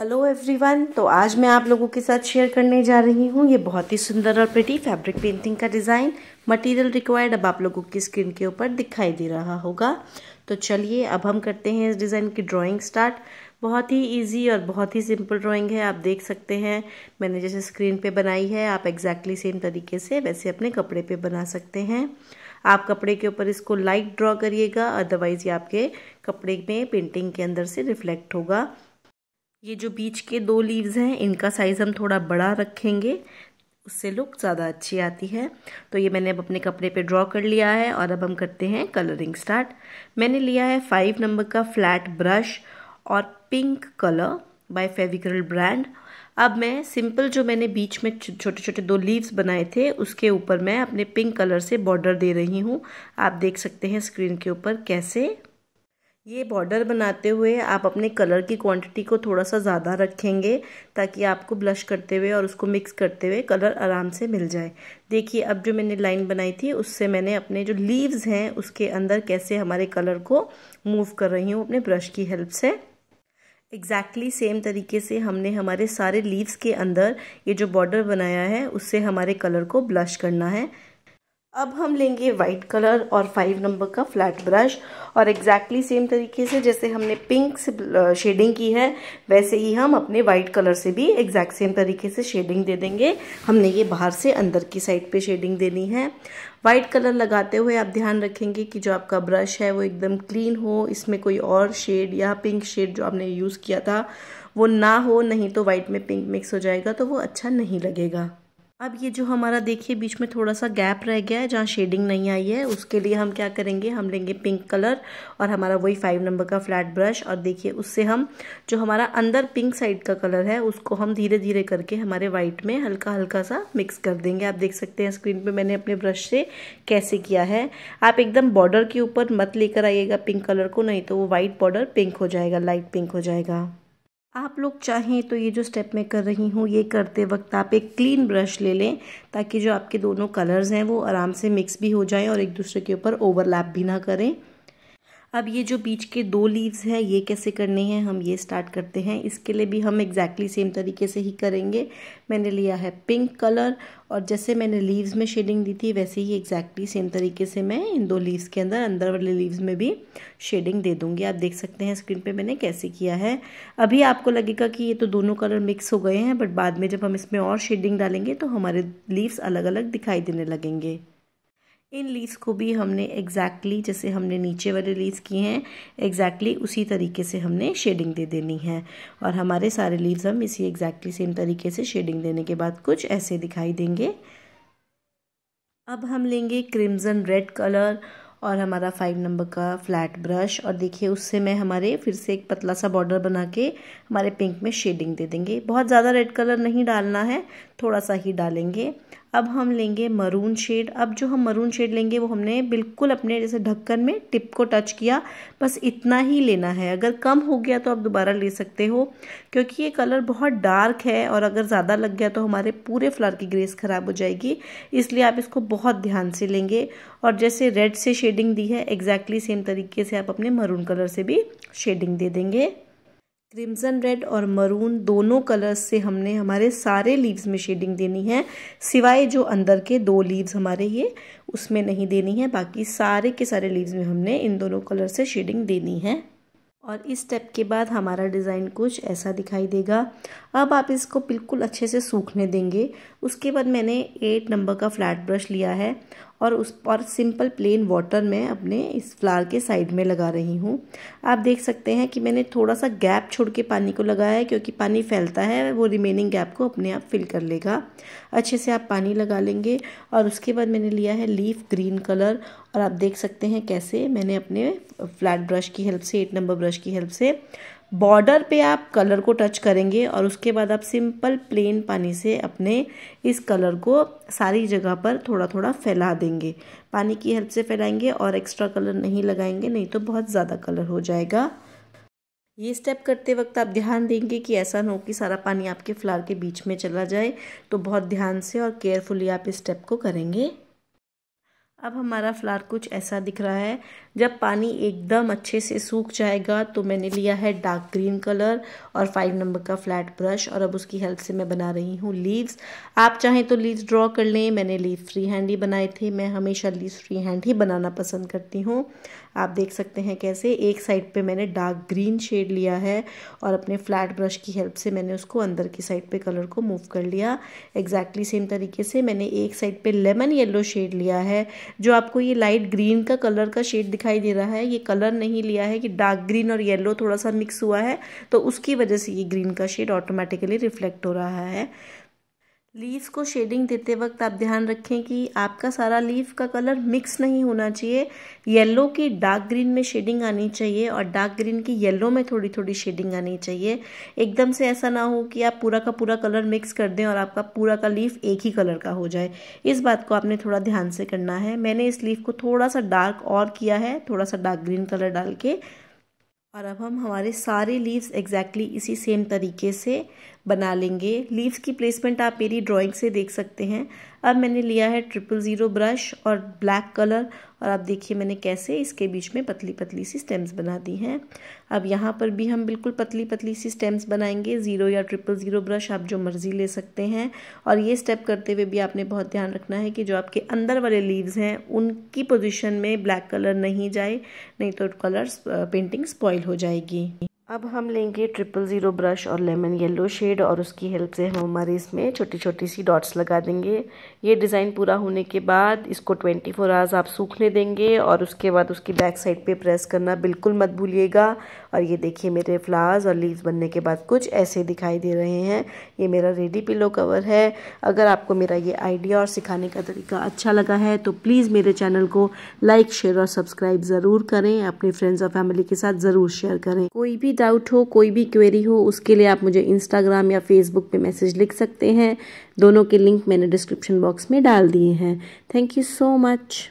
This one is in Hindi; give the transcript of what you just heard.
हेलो एवरीवन तो आज मैं आप लोगों के साथ शेयर करने जा रही हूँ ये बहुत ही सुंदर और पेटी फैब्रिक पेंटिंग का डिज़ाइन मटेरियल रिक्वायर्ड अब आप लोगों की स्क्रीन के ऊपर दिखाई दे रहा होगा तो चलिए अब हम करते हैं इस डिज़ाइन की ड्राइंग स्टार्ट बहुत ही इजी और बहुत ही सिंपल ड्राइंग है आप देख सकते हैं मैंने जैसे स्क्रीन पर बनाई है आप एग्जैक्टली सेम तरीके से वैसे अपने कपड़े पर बना सकते हैं आप कपड़े के ऊपर इसको लाइट ड्रॉ करिएगा अदरवाइज़ ये आपके कपड़े में पेंटिंग के अंदर से रिफ्लेक्ट होगा ये जो बीच के दो लीव्स हैं इनका साइज़ हम थोड़ा बड़ा रखेंगे उससे लुक ज़्यादा अच्छी आती है तो ये मैंने अब अपने कपड़े पे ड्रॉ कर लिया है और अब हम करते हैं कलरिंग स्टार्ट मैंने लिया है फाइव नंबर का फ्लैट ब्रश और pink colour by Fevicryl brand अब मैं सिंपल जो मैंने बीच में छोटे छोटे दो लीव्स बनाए थे उसके ऊपर मैं अपने पिंक कलर से बॉर्डर दे रही हूँ आप देख सकते हैं स्क्रीन के ऊपर कैसे ये बॉर्डर बनाते हुए आप अपने कलर की क्वांटिटी को थोड़ा सा ज़्यादा रखेंगे ताकि आपको ब्लश करते हुए और उसको मिक्स करते हुए कलर आराम से मिल जाए देखिए अब जो मैंने लाइन बनाई थी उससे मैंने अपने जो लीव्स हैं उसके अंदर कैसे हमारे कलर को मूव कर रही हूँ अपने ब्रश की हेल्प से एग्जैक्टली exactly सेम तरीके से हमने हमारे सारे लीव्स के अंदर ये जो बॉर्डर बनाया है उससे हमारे कलर को ब्लश करना है अब हम लेंगे वाइट कलर और फाइव नंबर का फ्लैट ब्रश और एग्जैक्टली सेम तरीके से जैसे हमने पिंक से शेडिंग uh, की है वैसे ही हम अपने वाइट कलर से भी एग्जैक्ट सेम तरीके से शेडिंग दे देंगे हमने ये बाहर से अंदर की साइड पे शेडिंग देनी है वाइट कलर लगाते हुए आप ध्यान रखेंगे कि जो आपका ब्रश है वो एकदम क्लीन हो इसमें कोई और शेड या पिंक शेड जो आपने यूज़ किया था वो ना हो नहीं तो वाइट में पिंक मिक्स हो जाएगा तो वो अच्छा नहीं लगेगा अब ये जो हमारा देखिए बीच में थोड़ा सा गैप रह गया है जहाँ शेडिंग नहीं आई है उसके लिए हम क्या करेंगे हम लेंगे पिंक कलर और हमारा वही फाइव नंबर का फ्लैट ब्रश और देखिए उससे हम जो हमारा अंदर पिंक साइड का कलर है उसको हम धीरे धीरे करके हमारे वाइट में हल्का हल्का सा मिक्स कर देंगे आप देख सकते हैं स्क्रीन पर मैंने अपने ब्रश से कैसे किया है आप एकदम बॉर्डर के ऊपर मत लेकर आइएगा पिंक कलर को नहीं तो वो वाइट बॉर्डर पिंक हो जाएगा लाइट पिंक हो जाएगा आप लोग चाहें तो ये जो स्टेप मैं कर रही हूँ ये करते वक्त आप एक क्लीन ब्रश ले लें ताकि जो आपके दोनों कलर्स हैं वो आराम से मिक्स भी हो जाएं और एक दूसरे के ऊपर ओवरलैप भी ना करें अब ये जो बीच के दो लीव्स हैं ये कैसे करने हैं हम ये स्टार्ट करते हैं इसके लिए भी हम एग्जैक्टली exactly सेम तरीके से ही करेंगे मैंने लिया है पिंक कलर और जैसे मैंने लीव्स में शेडिंग दी थी वैसे ही एग्जैक्टली exactly सेम तरीके से मैं इन दो लीव्स के अंदर अंदर वाले लीव्स में भी शेडिंग दे दूँगी आप देख सकते हैं स्क्रीन पर मैंने कैसे किया है अभी आपको लगेगा कि ये तो दोनों कलर मिक्स हो गए हैं बट बाद में जब हम इसमें और शेडिंग डालेंगे तो हमारे लीव्स अलग अलग दिखाई देने लगेंगे इन लीव्स को भी हमने एग्जैक्टली exactly, जैसे हमने नीचे वाले लीव्स किए हैं एग्जैक्टली exactly उसी तरीके से हमने शेडिंग दे देनी है और हमारे सारे लीव्स हम इसी एग्जैक्टली सेम तरीके से शेडिंग देने के बाद कुछ ऐसे दिखाई देंगे अब हम लेंगे क्रिम्ज़न रेड कलर और हमारा फाइव नंबर का फ्लैट ब्रश और देखिए उससे मैं हमारे फिर से एक पतला सा बॉर्डर बना के हमारे पिंक में शेडिंग दे देंगे बहुत ज़्यादा रेड कलर नहीं डालना है थोड़ा सा ही डालेंगे अब हम लेंगे मरून शेड अब जो हम मरून शेड लेंगे वो हमने बिल्कुल अपने जैसे ढक्कन में टिप को टच किया बस इतना ही लेना है अगर कम हो गया तो आप दोबारा ले सकते हो क्योंकि ये कलर बहुत डार्क है और अगर ज़्यादा लग गया तो हमारे पूरे फ्लावर की ग्रेस ख़राब हो जाएगी इसलिए आप इसको बहुत ध्यान से लेंगे और जैसे रेड से शेडिंग दी है एग्जैक्टली सेम तरीके से आप अपने मरून कलर से भी शेडिंग दे देंगे क्रिम्सन रेड और मरून दोनों कलर्स से हमने हमारे सारे लीव्स में शेडिंग देनी है सिवाय जो अंदर के दो लीव्स हमारे ये उसमें नहीं देनी है बाकी सारे के सारे लीव्स में हमने इन दोनों कलर से शेडिंग देनी है और इस स्टेप के बाद हमारा डिज़ाइन कुछ ऐसा दिखाई देगा अब आप इसको बिल्कुल अच्छे से सूखने देंगे उसके बाद मैंने एट नंबर का फ्लैट ब्रश लिया है और उस पर सिंपल प्लेन वाटर मैं अपने इस फ्लावर के साइड में लगा रही हूँ आप देख सकते हैं कि मैंने थोड़ा सा गैप छोड़ के पानी को लगाया है क्योंकि पानी फैलता है वो रिमेनिंग गैप को अपने आप फिल कर लेगा अच्छे से आप पानी लगा लेंगे और उसके बाद मैंने लिया है लीफ ग्रीन कलर और आप देख सकते हैं कैसे मैंने अपने फ्लैट ब्रश की हेल्प से एट नंबर ब्रश की हेल्प से बॉर्डर पे आप कलर को टच करेंगे और उसके बाद आप सिंपल प्लेन पानी से अपने इस कलर को सारी जगह पर थोड़ा थोड़ा फैला देंगे पानी की हेल्प से फैलाएंगे और एक्स्ट्रा कलर नहीं लगाएंगे नहीं तो बहुत ज़्यादा कलर हो जाएगा ये स्टेप करते वक्त आप ध्यान देंगे कि ऐसा ना हो कि सारा पानी आपके फ्लावर के बीच में चला जाए तो बहुत ध्यान से और केयरफुली आप इस स्टेप को करेंगे अब हमारा फ्लार कुछ ऐसा दिख रहा है जब पानी एकदम अच्छे से सूख जाएगा तो मैंने लिया है डार्क ग्रीन कलर और फाइव नंबर का फ्लैट ब्रश और अब उसकी हेल्प से मैं बना रही हूँ लीव्स आप चाहें तो लीव्स ड्रॉ कर लें मैंने लीव फ्री हैंड ही बनाए थे मैं हमेशा लीव फ्री हैंड ही बनाना पसंद करती हूँ आप देख सकते हैं कैसे एक साइड पर मैंने डार्क ग्रीन शेड लिया है और अपने फ्लैट ब्रश की हेल्प से मैंने उसको अंदर की साइड पर कलर को मूव कर लिया एग्जैक्टली सेम तरीके से मैंने एक साइड पर लेमन येलो शेड लिया है जो आपको ये लाइट ग्रीन का कलर का शेड दिखाई दे रहा है ये कलर नहीं लिया है कि डार्क ग्रीन और येलो थोड़ा सा मिक्स हुआ है तो उसकी वजह से ये ग्रीन का शेड ऑटोमेटिकली रिफ्लेक्ट हो रहा है लीव्स को शेडिंग देते वक्त आप ध्यान रखें कि आपका सारा लीफ का कलर मिक्स नहीं होना चाहिए येलो की डार्क ग्रीन में शेडिंग आनी चाहिए और डार्क ग्रीन की येलो में थोड़ी थोड़ी शेडिंग आनी चाहिए एकदम से ऐसा ना हो कि आप पूरा का पूरा कलर मिक्स कर दें और आपका पूरा का लीफ एक ही कलर का हो जाए इस बात को आपने थोड़ा ध्यान से करना है मैंने इस लीफ को थोड़ा सा डार्क और किया है थोड़ा सा डार्क ग्रीन कलर डाल के और अब हम हमारे सारे लीव्स एग्जैक्टली exactly इसी सेम तरीके से बना लेंगे लीव्स की प्लेसमेंट आप मेरी ड्राइंग से देख सकते हैं अब मैंने लिया है ट्रिपल ज़ीरो ब्रश और ब्लैक कलर और आप देखिए मैंने कैसे इसके बीच में पतली पतली सी स्टेम्स बना दी हैं अब यहाँ पर भी हम बिल्कुल पतली पतली सी स्टेम्स बनाएंगे ज़ीरो या ट्रिपल ज़ीरो ब्रश आप जो मर्ज़ी ले सकते हैं और ये स्टेप करते हुए भी आपने बहुत ध्यान रखना है कि जो आपके अंदर वाले लीव्स हैं उनकी पोजिशन में ब्लैक कलर नहीं जाए नहीं तो कलर्स पेंटिंग स्पॉयल हो जाएगी अब हम लेंगे ट्रिपल ज़ीरो ब्रश और लेमन येलो शेड और उसकी हेल्प से हम हमारे इसमें छोटी छोटी सी डॉट्स लगा देंगे ये डिज़ाइन पूरा होने के बाद इसको 24 फोर आवर्स आप सूखने देंगे और उसके बाद उसकी बैक साइड पे प्रेस करना बिल्कुल मत भूलिएगा और ये देखिए मेरे फ्लावर्स और लीव्स बनने के बाद कुछ ऐसे दिखाई दे रहे हैं ये मेरा रेडी पिलो कवर है अगर आपको मेरा ये आइडिया और सिखाने का तरीका अच्छा लगा है तो प्लीज़ मेरे चैनल को लाइक शेयर और सब्सक्राइब ज़रूर करें अपने फ्रेंड्स और फैमिली के साथ ज़रूर शेयर करें कोई भी डाउट हो कोई भी क्वेरी हो उसके लिए आप मुझे इंस्टाग्राम या फेसबुक पर मैसेज लिख सकते हैं दोनों के लिंक मैंने डिस्क्रिप्शन बॉक्स में डाल दिए हैं थैंक यू सो मच